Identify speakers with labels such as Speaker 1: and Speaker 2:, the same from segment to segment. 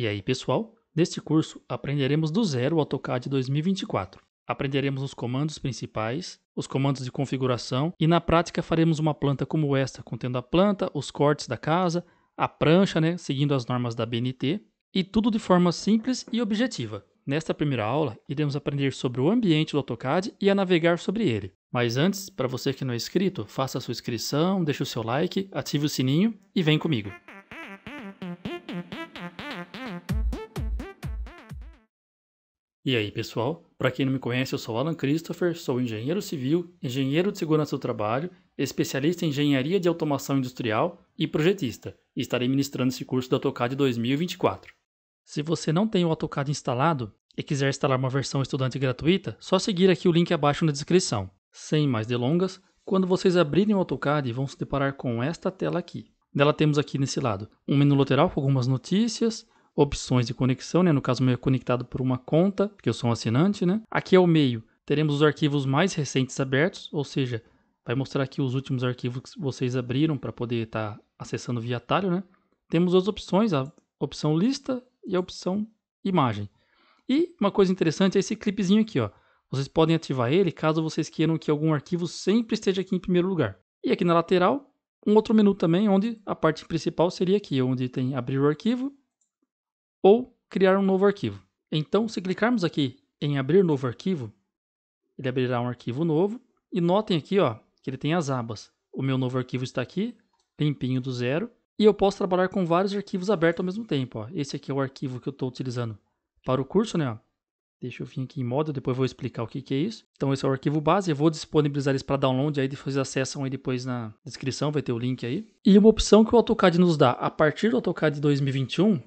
Speaker 1: E aí, pessoal? Neste curso, aprenderemos do zero o AutoCAD 2024. Aprenderemos os comandos principais, os comandos de configuração e, na prática, faremos uma planta como esta, contendo a planta, os cortes da casa, a prancha, né, seguindo as normas da BNT, e tudo de forma simples e objetiva. Nesta primeira aula, iremos aprender sobre o ambiente do AutoCAD e a navegar sobre ele. Mas antes, para você que não é inscrito, faça a sua inscrição, deixe o seu like, ative o sininho e vem comigo. E aí, pessoal? Para quem não me conhece, eu sou Alan Christopher, sou engenheiro civil, engenheiro de segurança do trabalho, especialista em engenharia de automação industrial e projetista, e estarei ministrando esse curso do AutoCAD 2024. Se você não tem o AutoCAD instalado e quiser instalar uma versão estudante gratuita, só seguir aqui o link abaixo na descrição. Sem mais delongas, quando vocês abrirem o AutoCAD, vão se deparar com esta tela aqui. Nela temos aqui nesse lado um menu lateral com algumas notícias, opções de conexão, né? No caso, meu é conectado por uma conta, porque eu sou um assinante, né? Aqui ao é meio, teremos os arquivos mais recentes abertos, ou seja, vai mostrar aqui os últimos arquivos que vocês abriram para poder estar tá acessando via atalho, né? Temos as opções, a opção lista e a opção imagem. E uma coisa interessante é esse clipezinho aqui, ó. Vocês podem ativar ele caso vocês queiram que algum arquivo sempre esteja aqui em primeiro lugar. E aqui na lateral, um outro menu também, onde a parte principal seria aqui, onde tem abrir o arquivo ou criar um novo arquivo. Então, se clicarmos aqui em abrir novo arquivo, ele abrirá um arquivo novo e notem aqui ó, que ele tem as abas. O meu novo arquivo está aqui, limpinho do zero, e eu posso trabalhar com vários arquivos abertos ao mesmo tempo. Ó. Esse aqui é o arquivo que eu estou utilizando para o curso, né? Ó. Deixa eu vir aqui em modo, depois vou explicar o que, que é isso. Então esse é o arquivo base, eu vou disponibilizar eles para download, aí depois acessam aí depois na descrição, vai ter o link aí. E uma opção que o AutoCAD nos dá a partir do AutoCAD 2021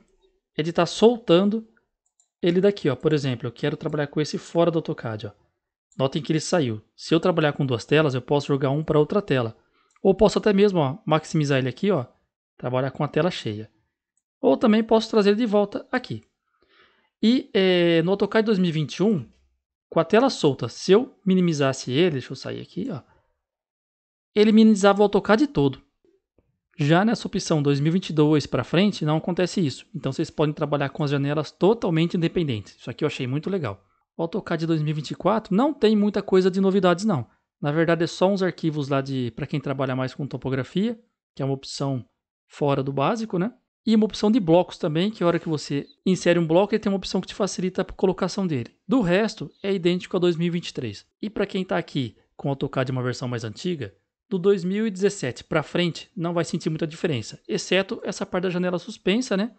Speaker 1: ele está soltando ele daqui, ó. Por exemplo, eu quero trabalhar com esse fora do AutoCAD, ó. Notem que ele saiu. Se eu trabalhar com duas telas, eu posso jogar um para outra tela. Ou posso até mesmo ó, maximizar ele aqui, ó, trabalhar com a tela cheia. Ou também posso trazer ele de volta aqui. E é, no AutoCAD 2021, com a tela solta, se eu minimizasse ele, deixa eu sair aqui, ó, ele minimizava o AutoCAD todo. Já nessa opção 2022 para frente, não acontece isso. Então vocês podem trabalhar com as janelas totalmente independentes. Isso aqui eu achei muito legal. O AutoCAD 2024 não tem muita coisa de novidades não. Na verdade é só uns arquivos lá de para quem trabalha mais com topografia, que é uma opção fora do básico, né? E uma opção de blocos também, que a hora que você insere um bloco, ele tem uma opção que te facilita a colocação dele. Do resto, é idêntico a 2023. E para quem está aqui com o AutoCAD uma versão mais antiga, do 2017 para frente não vai sentir muita diferença, exceto essa parte da janela suspensa, né?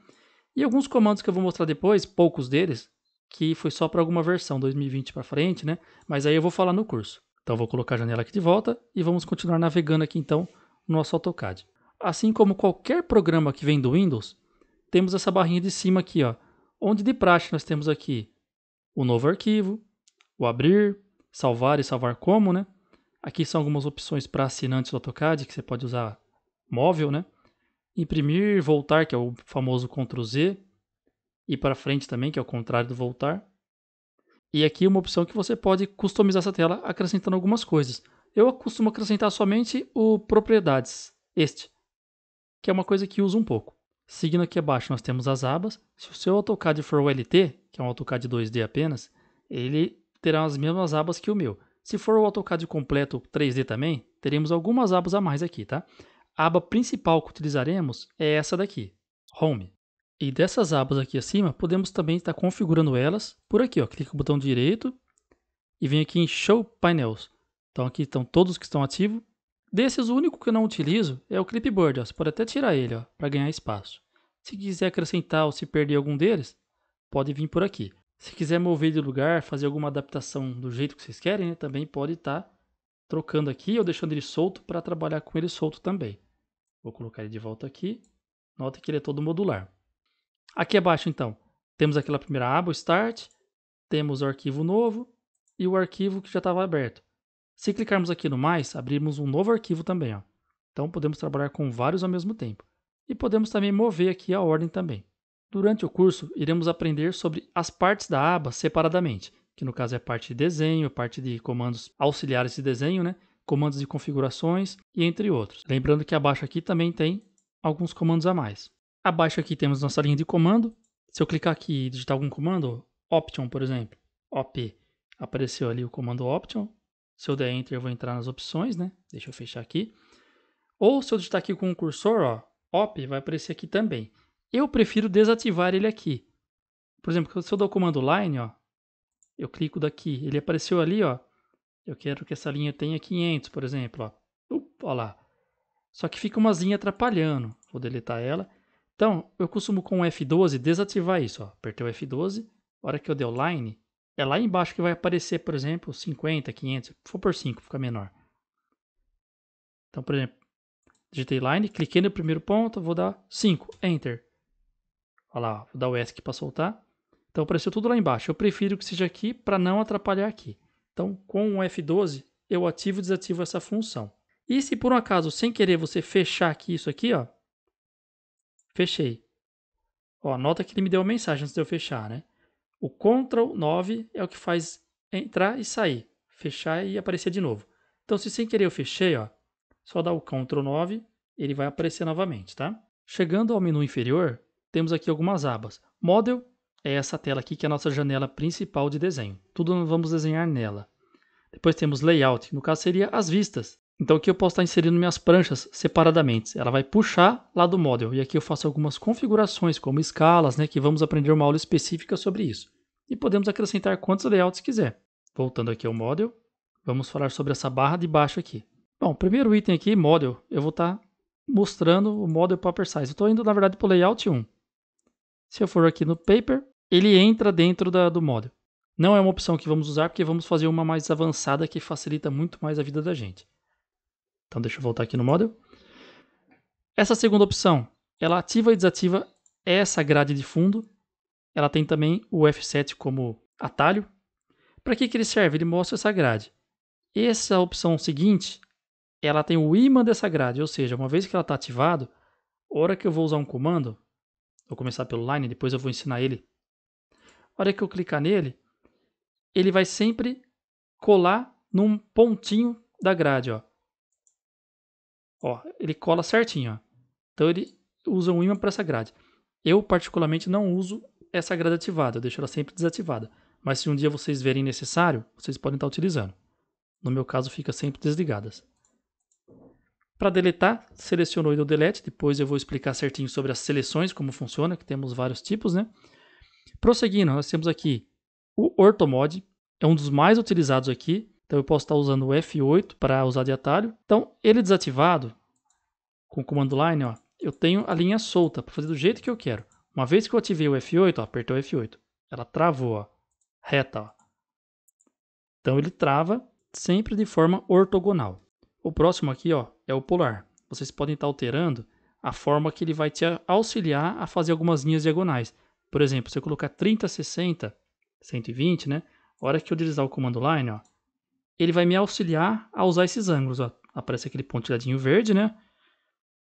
Speaker 1: E alguns comandos que eu vou mostrar depois, poucos deles, que foi só para alguma versão 2020 para frente, né? Mas aí eu vou falar no curso. Então vou colocar a janela aqui de volta e vamos continuar navegando aqui então no nosso AutoCAD. Assim como qualquer programa que vem do Windows, temos essa barrinha de cima aqui, ó, onde de praxe nós temos aqui o novo arquivo, o abrir, salvar e salvar como, né? Aqui são algumas opções para assinantes do AutoCAD, que você pode usar móvel, né? Imprimir, voltar, que é o famoso Ctrl Z, e para frente também, que é o contrário do voltar. E aqui uma opção que você pode customizar essa tela acrescentando algumas coisas. Eu costumo acrescentar somente o propriedades, este, que é uma coisa que uso um pouco. Seguindo aqui abaixo, nós temos as abas. Se o seu AutoCAD for o LT, que é um AutoCAD 2D apenas, ele terá as mesmas abas que o meu. Se for o AutoCAD completo 3D também, teremos algumas abas a mais aqui, tá? A aba principal que utilizaremos é essa daqui, Home. E dessas abas aqui acima, podemos também estar configurando elas por aqui, ó. Clica no botão direito e vem aqui em Show Panels. Então aqui estão todos que estão ativos. Desses, o único que eu não utilizo é o Clipboard, ó. Você pode até tirar ele, ó, para ganhar espaço. Se quiser acrescentar ou se perder algum deles, pode vir por aqui. Se quiser mover de lugar, fazer alguma adaptação do jeito que vocês querem, né, também pode estar tá trocando aqui ou deixando ele solto para trabalhar com ele solto também. Vou colocar ele de volta aqui. Nota que ele é todo modular. Aqui abaixo, então, temos aquela primeira aba, o Start, temos o arquivo novo e o arquivo que já estava aberto. Se clicarmos aqui no mais, abrimos um novo arquivo também. Ó. Então, podemos trabalhar com vários ao mesmo tempo. E podemos também mover aqui a ordem também. Durante o curso, iremos aprender sobre as partes da aba separadamente, que no caso é parte de desenho, parte de comandos auxiliares de desenho, né? comandos de configurações e entre outros. Lembrando que abaixo aqui também tem alguns comandos a mais. Abaixo aqui temos nossa linha de comando. Se eu clicar aqui e digitar algum comando, option, por exemplo, op, apareceu ali o comando option. Se eu der enter, eu vou entrar nas opções, né? Deixa eu fechar aqui. Ou se eu digitar aqui com o cursor, ó, op, vai aparecer aqui também. Eu prefiro desativar ele aqui. Por exemplo, se eu dou o comando line, ó, eu clico daqui, ele apareceu ali, ó. Eu quero que essa linha tenha 500, por exemplo, ó. Up, lá. Só que fica uma linha atrapalhando. Vou deletar ela. Então, eu costumo com o F12 desativar isso, ó. Apertei o F12, a hora que eu dei o line, é lá embaixo que vai aparecer, por exemplo, 50, 500, se for por 5, fica menor. Então, por exemplo, digitei line, cliquei no primeiro ponto, vou dar 5, enter. Olha lá, vou dar o ESC para soltar. Então apareceu tudo lá embaixo. Eu prefiro que seja aqui para não atrapalhar aqui. Então com o F12 eu ativo e desativo essa função. E se por um acaso, sem querer, você fechar aqui isso aqui, ó. Fechei. Ó, nota que ele me deu uma mensagem antes de eu fechar, né? O Ctrl 9 é o que faz entrar e sair, fechar e aparecer de novo. Então, se sem querer eu fechei, ó, só dá o Ctrl 9, ele vai aparecer novamente, tá? Chegando ao menu inferior, temos aqui algumas abas. Model é essa tela aqui que é a nossa janela principal de desenho. Tudo nós vamos desenhar nela. Depois temos layout, no caso seria as vistas. Então aqui eu posso estar inserindo minhas pranchas separadamente. Ela vai puxar lá do model. E aqui eu faço algumas configurações, como escalas, né, que vamos aprender uma aula específica sobre isso. E podemos acrescentar quantos layouts quiser. Voltando aqui ao model, vamos falar sobre essa barra de baixo aqui. Bom, primeiro item aqui, model, eu vou estar mostrando o model paper size. Eu estou indo, na verdade, para o layout 1. Se eu for aqui no paper, ele entra dentro da, do model. Não é uma opção que vamos usar porque vamos fazer uma mais avançada que facilita muito mais a vida da gente. Então deixa eu voltar aqui no model. Essa segunda opção, ela ativa e desativa essa grade de fundo. Ela tem também o F7 como atalho. Para que, que ele serve? Ele mostra essa grade. Essa opção seguinte, ela tem o ímã dessa grade, ou seja, uma vez que ela está ativado, hora que eu vou usar um comando, Vou começar pelo line, depois eu vou ensinar ele. A hora que eu clicar nele, ele vai sempre colar num pontinho da grade, ó. Ó, ele cola certinho, ó. Então ele usa um ímã para essa grade. Eu particularmente não uso essa grade ativada, eu deixo ela sempre desativada. Mas se um dia vocês verem necessário, vocês podem estar utilizando. No meu caso, fica sempre desligadas. Para deletar, selecionou e deu delete, depois eu vou explicar certinho sobre as seleções, como funciona, que temos vários tipos, né? Prosseguindo, nós temos aqui o ortomod, é um dos mais utilizados aqui, então eu posso estar usando o F8 para usar de atalho. Então, ele desativado, com o comando line, ó, eu tenho a linha solta para fazer do jeito que eu quero. Uma vez que eu ativei o F8, ó, apertei o F8, ela travou, ó, reta. Ó. Então ele trava sempre de forma ortogonal. O próximo aqui, ó, é o polar. Vocês podem estar alterando a forma que ele vai te auxiliar a fazer algumas linhas diagonais. Por exemplo, se eu colocar 30, 60, 120, né? A hora que eu utilizar o comando line, ó, ele vai me auxiliar a usar esses ângulos. Ó. Aparece aquele pontilhadinho verde, né?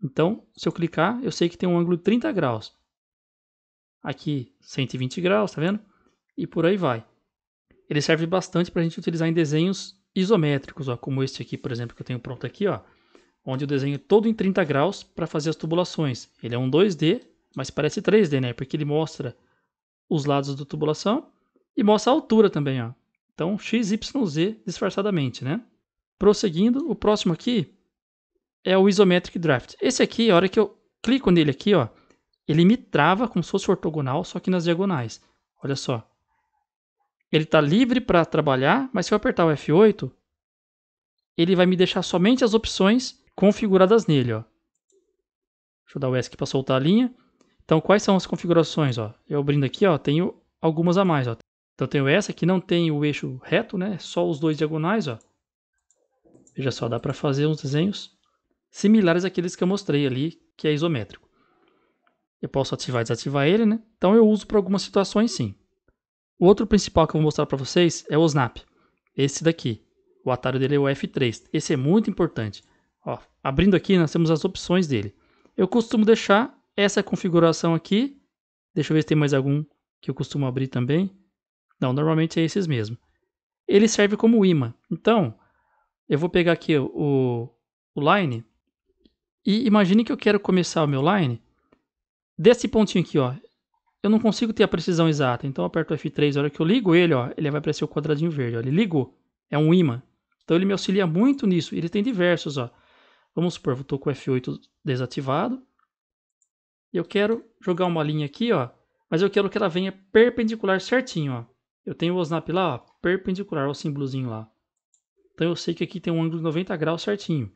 Speaker 1: Então, se eu clicar, eu sei que tem um ângulo de 30 graus. Aqui, 120 graus, tá vendo? E por aí vai. Ele serve bastante para a gente utilizar em desenhos isométricos, ó, como este aqui, por exemplo, que eu tenho pronto aqui. Ó onde eu desenho todo em 30 graus para fazer as tubulações. Ele é um 2D, mas parece 3D, né? Porque ele mostra os lados da tubulação e mostra a altura também, ó. Então, XYZ disfarçadamente, né? Prosseguindo, o próximo aqui é o Isometric Draft. Esse aqui, a hora que eu clico nele aqui, ó, ele me trava como se fosse ortogonal, só que nas diagonais. Olha só. Ele está livre para trabalhar, mas se eu apertar o F8, ele vai me deixar somente as opções configuradas nele. Ó. Deixa eu dar o ESC para soltar a linha. Então, quais são as configurações? Ó? Eu abrindo aqui, ó, tenho algumas a mais. Ó. Então, tenho essa que não tem o eixo reto, né? só os dois diagonais. Ó. Veja só, dá para fazer uns desenhos similares àqueles que eu mostrei ali, que é isométrico. Eu posso ativar e desativar ele, né? Então eu uso para algumas situações sim. O outro principal que eu vou mostrar para vocês é o snap. Esse daqui. O atalho dele é o F3. Esse é muito importante. Ó, abrindo aqui, nós temos as opções dele. Eu costumo deixar essa configuração aqui. Deixa eu ver se tem mais algum que eu costumo abrir também. Não, normalmente é esses mesmo. Ele serve como imã. Então, eu vou pegar aqui o, o line e imagine que eu quero começar o meu line desse pontinho aqui, ó. Eu não consigo ter a precisão exata, então eu aperto F3, a hora que eu ligo ele, ó, ele vai aparecer o quadradinho verde, ó. ele ligou, é um imã. Então ele me auxilia muito nisso, ele tem diversos, ó. Vamos supor, eu estou com o F8 desativado. E eu quero jogar uma linha aqui, ó. Mas eu quero que ela venha perpendicular certinho, ó. Eu tenho o snap lá, ó, perpendicular ao símbolozinho lá. Então eu sei que aqui tem um ângulo de 90 graus certinho.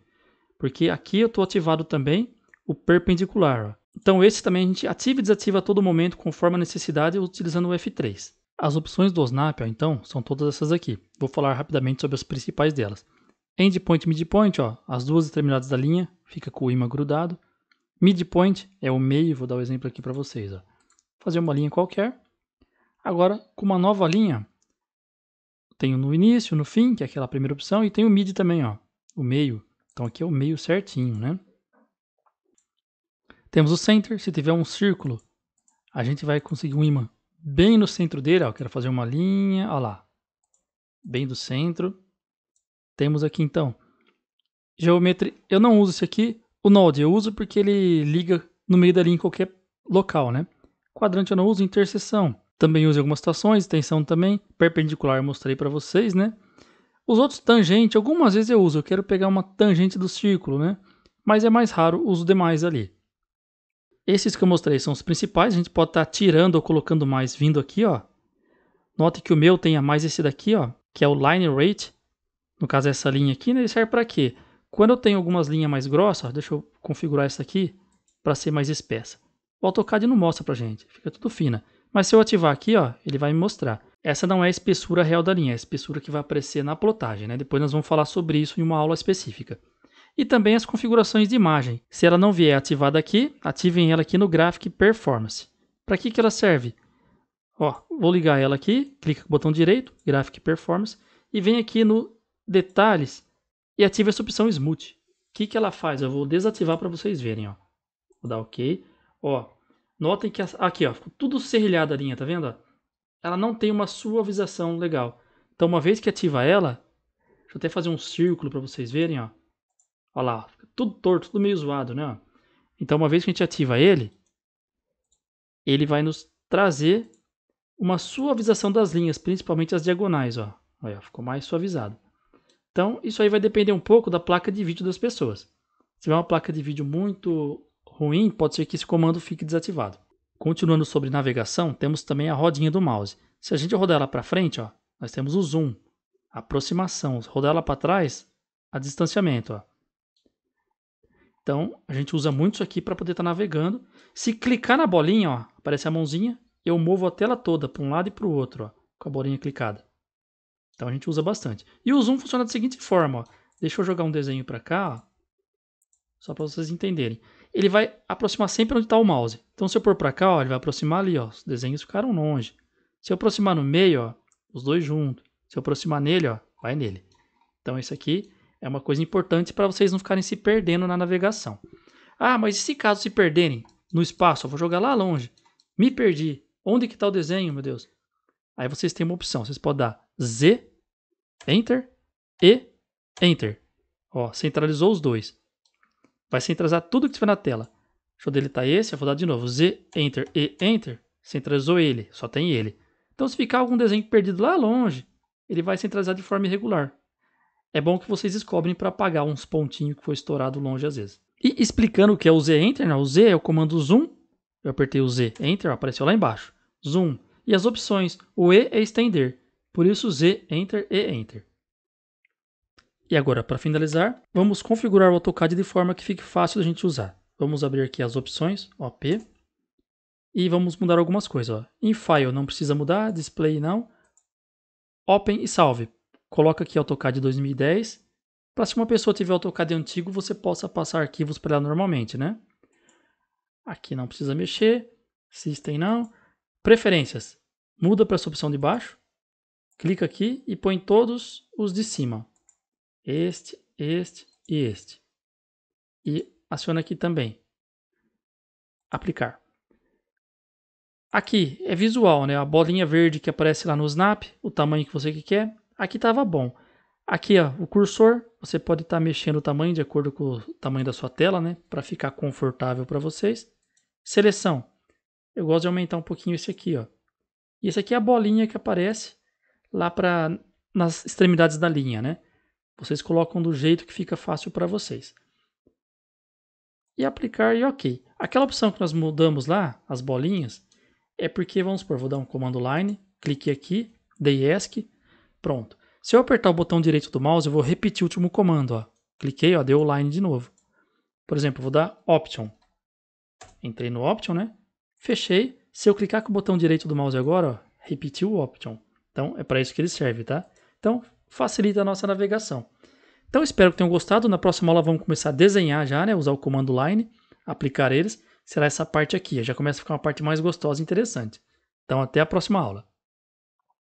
Speaker 1: Porque aqui eu estou ativado também o perpendicular. Ó. Então esse também a gente ativa e desativa a todo momento conforme a necessidade utilizando o F3. As opções do snap, ó, então, são todas essas aqui. Vou falar rapidamente sobre as principais delas. Endpoint e midpoint, ó, as duas extremidades da linha, fica com o imã grudado. Midpoint é o meio, vou dar o um exemplo aqui para vocês. Ó. fazer uma linha qualquer. Agora, com uma nova linha, tenho no início, no fim, que é aquela primeira opção, e tem o mid também, ó, o meio. Então aqui é o meio certinho, né? Temos o center, se tiver um círculo, a gente vai conseguir um imã bem no centro dele, ó, quero fazer uma linha, ó lá, bem do centro. Temos aqui então. Geometria. Eu não uso esse aqui. O Node eu uso porque ele liga no meio da linha em qualquer local, né? Quadrante eu não uso, interseção. Também uso em algumas situações, extensão também. Perpendicular eu mostrei para vocês, né? Os outros tangente, algumas vezes eu uso. Eu quero pegar uma tangente do círculo, né? Mas é mais raro os demais ali. Esses que eu mostrei são os principais. A gente pode estar tá tirando ou colocando mais vindo aqui, ó. Note que o meu tem a mais esse daqui, ó, que é o line rate no caso essa linha aqui, né, ele serve para quê? Quando eu tenho algumas linhas mais grossas, ó, deixa eu configurar essa aqui para ser mais espessa. O AutoCAD não mostra para gente, fica tudo fina. Mas se eu ativar aqui, ó, ele vai me mostrar. Essa não é a espessura real da linha, é a espessura que vai aparecer na plotagem. Né? Depois nós vamos falar sobre isso em uma aula específica. E também as configurações de imagem. Se ela não vier ativada aqui, ativem ela aqui no Graphic Performance. Para que, que ela serve? Ó, vou ligar ela aqui, clica com o botão direito, Graphic Performance, e vem aqui no detalhes e ative essa opção Smooth. O que, que ela faz? Eu vou desativar para vocês verem, ó. Vou dar OK. Ó, notem que aqui, ó, ficou tudo serrilhado a linha, tá vendo? Ó? Ela não tem uma suavização legal. Então, uma vez que ativa ela, deixa eu até fazer um círculo para vocês verem, ó. Olha lá, ó, tudo torto, tudo meio zoado, né? Então, uma vez que a gente ativa ele, ele vai nos trazer uma suavização das linhas, principalmente as diagonais, ó. Olha, ficou mais suavizado. Então, isso aí vai depender um pouco da placa de vídeo das pessoas. Se tiver uma placa de vídeo muito ruim, pode ser que esse comando fique desativado. Continuando sobre navegação, temos também a rodinha do mouse. Se a gente rodar ela para frente, ó, nós temos o zoom, a aproximação. Se rodar ela para trás, a distanciamento. Ó. Então, a gente usa muito isso aqui para poder estar tá navegando. Se clicar na bolinha, ó, aparece a mãozinha, eu movo a tela toda para um lado e para o outro, ó, com a bolinha clicada. Então a gente usa bastante. E o zoom funciona da seguinte forma, ó. Deixa eu jogar um desenho para cá, ó. Só para vocês entenderem. Ele vai aproximar sempre onde está o mouse. Então se eu pôr para cá, ó, ele vai aproximar ali, ó. Os desenhos ficaram longe. Se eu aproximar no meio, ó, os dois juntos. Se eu aproximar nele, ó, vai nele. Então isso aqui é uma coisa importante para vocês não ficarem se perdendo na navegação. Ah, mas e se caso se perderem no espaço? Eu vou jogar lá longe. Me perdi. Onde que está o desenho, meu Deus? Aí vocês têm uma opção. Vocês podem dar Z, Enter e Enter. Ó, centralizou os dois. Vai centralizar tudo que tiver na tela. Deixa eu deletar esse, eu vou dar de novo. Z, Enter e Enter. Centralizou ele, só tem ele. Então se ficar algum desenho perdido lá longe, ele vai centralizar de forma irregular. É bom que vocês descobrem para apagar uns pontinhos que foi estourado longe às vezes. E explicando o que é o Z Enter, né? o Z é o comando zoom. Eu apertei o Z Enter, apareceu lá embaixo. Zoom e as opções. O E é estender, por isso Z, Enter e Enter. E agora, para finalizar, vamos configurar o AutoCAD de forma que fique fácil a gente usar. Vamos abrir aqui as opções, OP, e vamos mudar algumas coisas. Ó. Em File não precisa mudar, Display não, Open e Salve. Coloca aqui AutoCAD 2010, para se uma pessoa tiver AutoCAD antigo, você possa passar arquivos para ela normalmente, né? Aqui não precisa mexer, System não, Preferências. Muda para essa opção de baixo. Clica aqui e põe todos os de cima. Este, este e este. E aciona aqui também. Aplicar. Aqui é visual, né? A bolinha verde que aparece lá no snap, o tamanho que você quer. Aqui estava bom. Aqui, ó, o cursor, você pode estar tá mexendo o tamanho de acordo com o tamanho da sua tela, né? Para ficar confortável para vocês. Seleção eu gosto de aumentar um pouquinho esse aqui, ó. E esse aqui é a bolinha que aparece lá para nas extremidades da linha, né? Vocês colocam do jeito que fica fácil para vocês. E aplicar e OK. Aquela opção que nós mudamos lá, as bolinhas, é porque, vamos supor, vou dar um comando line, clique aqui, dei ESC, pronto. Se eu apertar o botão direito do mouse, eu vou repetir o último comando, ó. Cliquei, ó, deu line de novo. Por exemplo, vou dar option. Entrei no option, né? Fechei. Se eu clicar com o botão direito do mouse agora, ó, repetiu o option. Então é para isso que ele serve, tá? Então facilita a nossa navegação. Então espero que tenham gostado. Na próxima aula vamos começar a desenhar já, né? Usar o comando line, aplicar eles. Será essa parte aqui. Já começa a ficar uma parte mais gostosa e interessante. Então até a próxima aula.